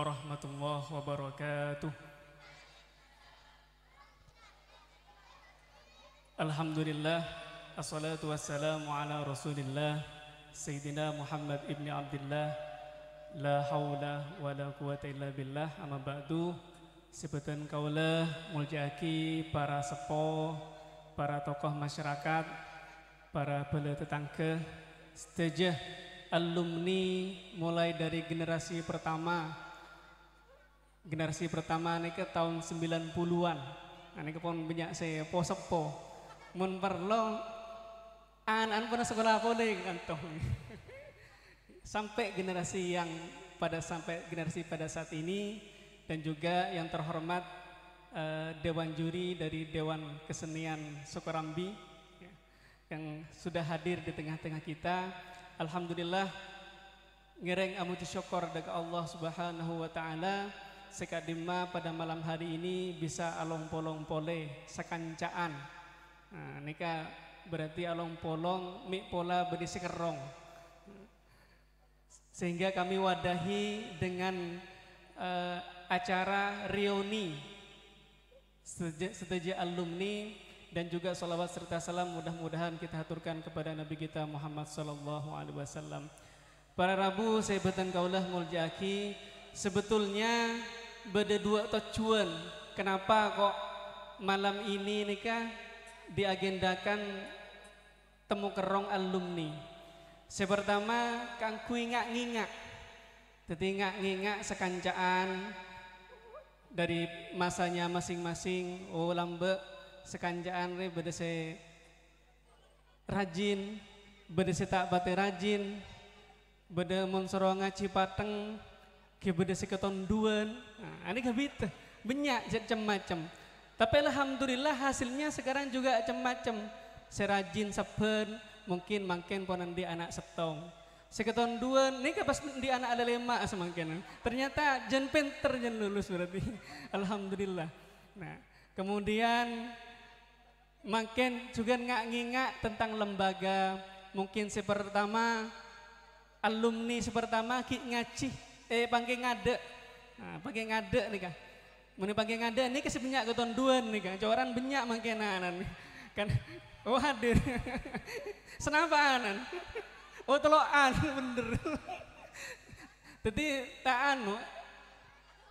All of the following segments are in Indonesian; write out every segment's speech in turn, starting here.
warahmatullahi wabarakatuh. Alhamdulillah, assalatu wassalamu ala rasulillah, Sayyidina Muhammad ibni Abdullah, la hawla wa la quwata illa billah, amma ba'du, sebutan kaulah, muljaki, para sepo, para tokoh masyarakat, para bela tetangga, setejah alumni mulai dari generasi pertama generasi pertama ini ke tahun 90-an nah, ke pun banyak saya po sepo mun perlu an an pernah sekolah boleh kantong sampai generasi yang pada sampai generasi pada saat ini dan juga yang terhormat eh, dewan juri dari Dewan Kesenian Sukarambi ya, yang sudah hadir di tengah-tengah kita Alhamdulillah ngereng amuti syukur daga Allah subhanahu wa ta'ala sekadima pada malam hari ini bisa along polong pole sekancaan nah, nika berarti along polong mik pola berisi kerong sehingga kami wadahi dengan uh, acara reuni setuju alumni dan juga salawat serta salam mudah-mudahan kita haturkan kepada Nabi kita Muhammad Sallallahu Alaihi Wasallam. Para Rabu, saya kaulah muljaki, sebetulnya beda dua tujuan kenapa kok malam ini nikah diagendakan temu kerong alumni saya pertama kangku ingak ngingak jadi ingak ngingat sekancaan dari masanya masing-masing oh lambe sekancaan re beda saya rajin beda saya tak bate rajin beda monsoronga cipateng ke beda saya ketonduan Nah, ini kabita. Banyak macam-macam. Tapi alhamdulillah hasilnya sekarang juga macam-macam. Serajin sepen, mungkin makin ponan di anak setong. Seketon dua, ini pas di anak ada lima semakin. Ternyata jen pinter jen lulus berarti. Alhamdulillah. Nah, kemudian makin juga nggak ngingat tentang lembaga mungkin sepertama alumni sepertama ki ngaci, eh panggil ngade Ah, pakai ngadek nih kak. mana pakai ngadek nih kasih banyak keton dua nih kak. Coran banyak makin anan. Kan, oh hadir. Senapa anan? Oh teloan bener. Jadi tak anu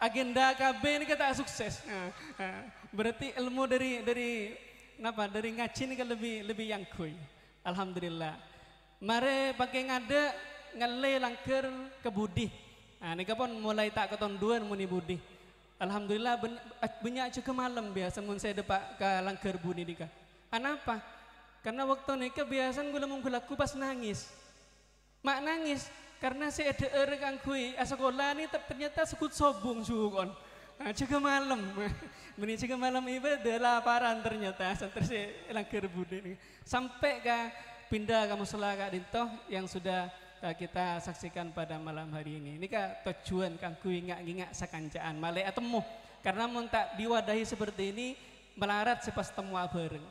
agenda KB ini kita kan sukses. Ah, ah. berarti ilmu dari dari apa dari ngaji ini kan lebih lebih yang kui. Alhamdulillah. Mare pakai ngade ngele langker kebudih Nah, ini pun mulai tak dua muni budi. Alhamdulillah ben, eh, banyak juga malam biasa mun saya dapat ke langker budi dika. Kenapa? Karena waktu nikah biasa gula aku pas nangis. Mak nangis karena saya ada erek kan kui eh, sekolah ini ternyata sekut sobung sukon. Nah, juga malam, ini juga malam ibadah laparan ternyata santer saya budi nih. Sampai ke pindah kamu selaka dintoh yang sudah Eh, kita saksikan pada malam hari ini. Ini kak tujuan kang kui ngak ingak sakancaan malek temuh. Karena mau tak diwadahi seperti ini melarat sepas temu bareng.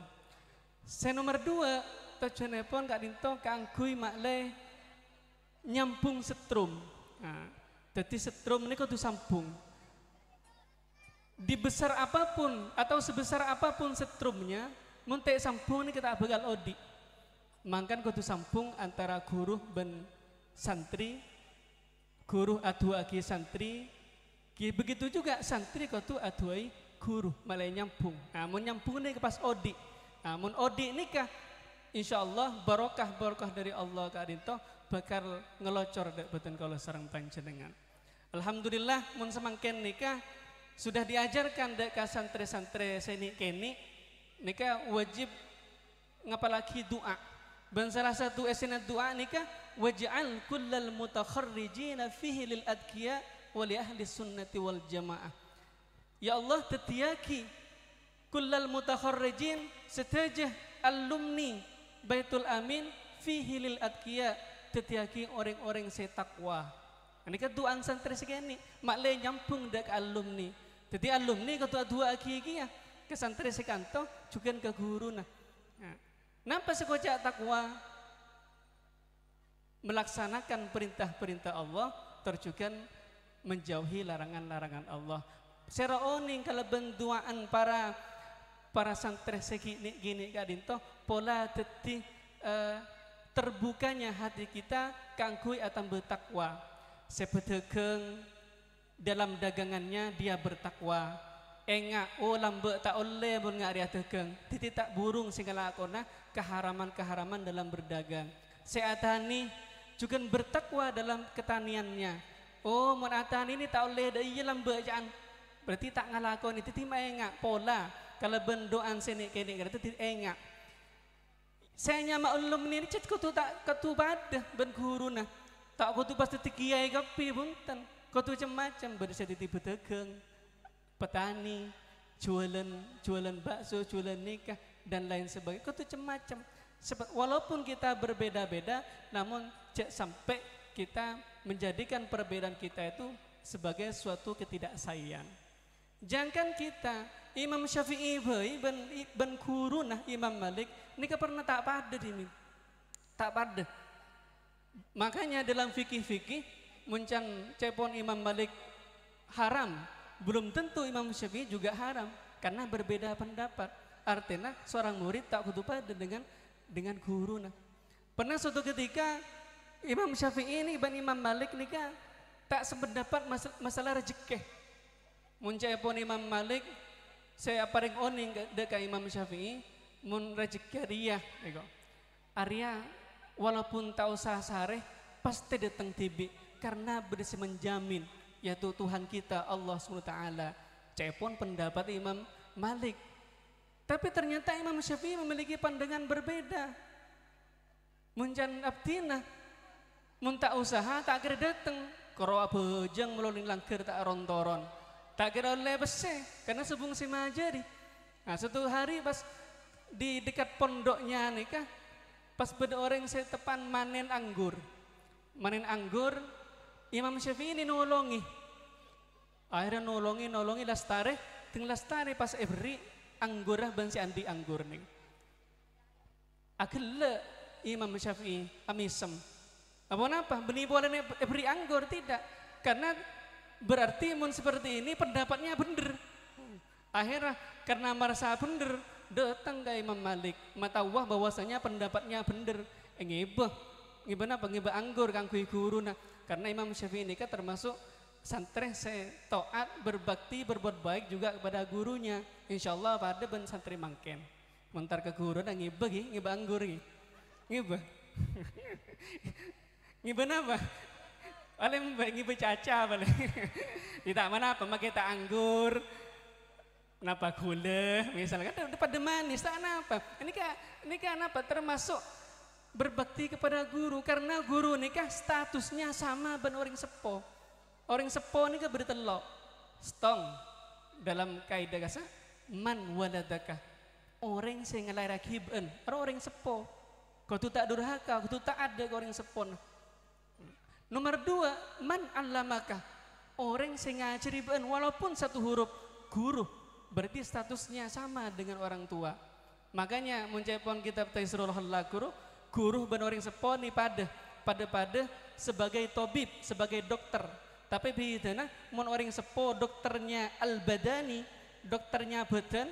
saya nomor dua tujuan pun kak dinto kui malih nyambung setrum. Nah, jadi setrum ini kudu sambung. Di besar apapun atau sebesar apapun setrumnya, mun sambung ini kita bakal odik. Mangkan kudu sambung antara guru ben santri, guru aduagi santri, begitu juga santri kotu aduai guru malah nyambung. Namun nyambung nih pas odi. Namun odi nikah Insya Allah barokah barokah dari Allah kadinto bakal ngelocor dek beten kalau sarang panjenengan. Alhamdulillah mun semangken nikah sudah diajarkan dek santri-santri seni keni nikah wajib ngapalagi doa. dan salah satu esena doa nikah waj'al kullal mutakharrijina fihi lil adkiya wa li ahli sunnati wal jamaah ya Allah tetiaki kullal mutakharrijin setajah alumni Baitul Amin fihi lil adkiya tetiaki orang-orang setakwa ini kan dua santri sekali mak nyampung dak alumni jadi alumni ketua dua aki iki ya ke santri sekanto juga ke guru nah. Nampak sekocak takwa melaksanakan perintah-perintah Allah terjukan menjauhi larangan-larangan Allah secara oning kalau benduaan para para santri segini gini kadinto pola teti uh, terbukanya hati kita kangkui atau bertakwa sebetulnya dalam dagangannya dia bertakwa Engak oh lambe tak oleh pun ngak dia tekeng titik tak burung singgalakona keharaman-keharaman dalam berdagang seatani juga bertakwa dalam ketaniannya oh munatan ini tak oleh dari iya dalam bacaan berarti tak ngalakon itu tima engak pola kalau bendoan sini kini itu tidak engak saya nyama ulum ini cet kutu tak kutu badah ben guru nah tak kutu pasti kiai kapi bunten kutu macam-macam berarti titip pedagang petani jualan jualan bakso jualan nikah dan lain sebagainya kutu macam-macam walaupun kita berbeda-beda namun sampai kita menjadikan perbedaan kita itu sebagai suatu ketidaksayian. Jangan kita Imam Syafi'i Ibn, Ibn Kurunah Imam Malik ini pernah tak pada ini. Tak pada. Makanya dalam fikih-fikih muncan cepon Imam Malik haram. Belum tentu Imam Syafi'i juga haram karena berbeda pendapat. Artinya seorang murid tak kudu pada dengan dengan guru. Nah. Pernah suatu ketika Imam Syafi'i ini Ibn Imam Malik nih kan tak sependapat masalah, masalah rezeki. Muncai pun Imam Malik saya paling oning dekat Imam Syafi'i mun rezeki Arya. Arya walaupun tak sah sareh pasti datang tibi karena berisi menjamin yaitu Tuhan kita Allah SWT. Cepon pendapat Imam Malik. Tapi ternyata Imam Syafi'i memiliki pandangan berbeda. Muncan Abdinah mun tak usaha tak kira dateng koro abejang melolin langgar tak rontoron tak kira oleh karena sebung si majari nah satu hari pas di dekat pondoknya nih kah pas yang saya tepan manen anggur manen anggur Imam Syafi'i ini nolongi akhirnya nolongi nolongi lastare ting lastare pas every anggur lah bansi anti anggur nih le Imam Syafi'i amisem apa napa Benih boleh beri anggur tidak. Karena berarti mun seperti ini pendapatnya bener. Akhirnya karena merasa bener datang ke Imam Malik Mata Wah bahwasanya pendapatnya bener. ngebe eh, ngebe apa? ngebe anggur kang guru nah. Karena Imam Syafi'i ini kan termasuk santri se to'at berbakti berbuat baik juga kepada gurunya. Insya Allah pada ben santri mangken. Mentar ke guru dan nah, ngebe ngebe anggur ngebe Ngibun apa? Paling ngibun caca paling. Di tak mana apa? Makai tak anggur. Napa gula misalnya kan pada manis tak apa? Ini kan ini kan apa termasuk berbakti kepada guru karena guru kan statusnya sama ben orang sepo. Orang sepo ini kan bertelok. Stong dalam kaidah kasa man waladaka. Orang sing ngelairake ben, orang sepo. Kau tu tak durhaka, kau tu tak ada orang sepon. Nah. Nomor dua, man allamaka. Orang sing ngajari walaupun satu huruf guru berarti statusnya sama dengan orang tua. Makanya mencepon kitab Taisrul Halakuru, guru guru ben orang seponi pada pada pada sebagai tabib, sebagai dokter. Tapi bidana mun orang sepo dokternya al-badani, dokternya badan,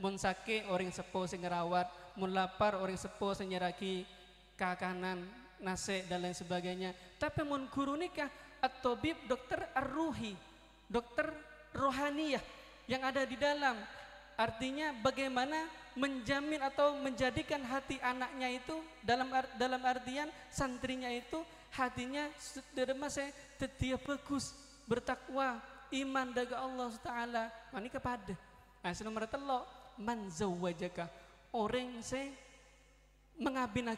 mun sake orang sepo sing ngerawat, mun lapar orang sepo sing nyeraki kakanan, nasik dan lain sebagainya tapi mun guru nikah atau bib dokter ar-ruhi, dokter rohaniyah yang ada di dalam. Artinya bagaimana menjamin atau menjadikan hati anaknya itu dalam dalam artian santrinya itu hatinya derma saya tetap bagus bertakwa iman daga Allah taala mani nah, kepada nah nomor telo man zawajaka orang saya mengabin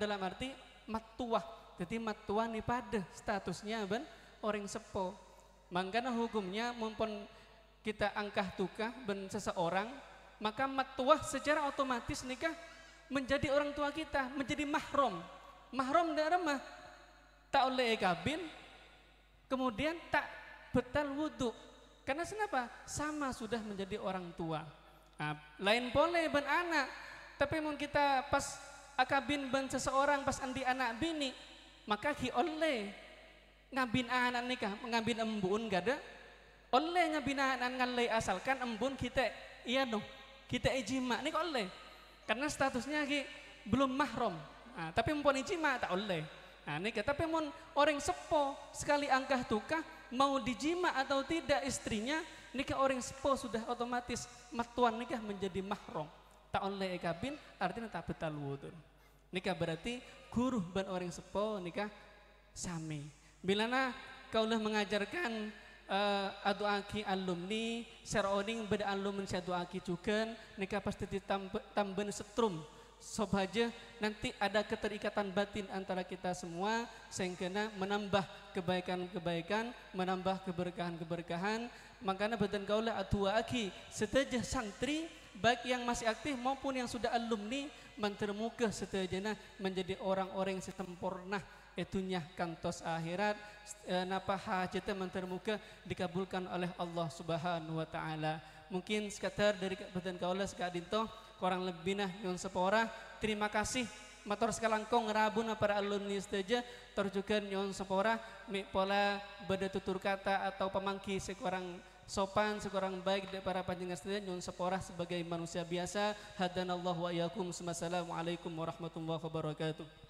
dalam arti matuah jadi matuan ni pada statusnya ben orang sepo makanya hukumnya mumpun kita angkah tukah ben seseorang maka matuah secara otomatis nikah menjadi orang tua kita menjadi mahrom mahrom dari mah tak oleh kabin kemudian tak betal wudhu karena kenapa sama sudah menjadi orang tua ah, lain boleh ben anak tapi mau kita pas akabin ben seseorang pas andi anak bini maka ki oleh ngabin anan nikah mengambil embun gak ada, oleh ngabin anan ngalai asalkan embun kita iya dong kita ijima nih oleh karena statusnya ki belum mahrom nah, tapi mpon ijima tak oleh nah, nikah tapi mon orang sepo sekali angkah tukah mau dijima atau tidak istrinya nikah orang sepo sudah otomatis matuan nikah menjadi mahrom tak oleh ikabin artinya tak betal wudhu nikah berarti guru ban orang sepo nikah sami bilana kaulah mengajarkan uh, adu aki alumni seroning beda alumni satu aki juga nikah pasti tamben setrum sob aja nanti ada keterikatan batin antara kita semua sehingga menambah kebaikan-kebaikan menambah keberkahan-keberkahan makanya badan kaulah atua aki setajah santri baik yang masih aktif maupun yang sudah alumni Mentermuka serta jenah menjadi orang-orang yang sempurna itunya kantos akhirat e, napa hajat menterimuka dikabulkan oleh Allah Subhanahu wa taala mungkin sekater dari kebetulan kaulah sekadinto kurang lebih nah yang sepora terima kasih Matur sekalangkong na para alumni steja terjukan nyon sepora mik pola beda tutur kata atau pemangki sekurang sopan sekurang baik dari para panjenengan sendiri nyun seporah sebagai manusia biasa hadanallahu wa iyyakum wassalamualaikum warahmatullahi wabarakatuh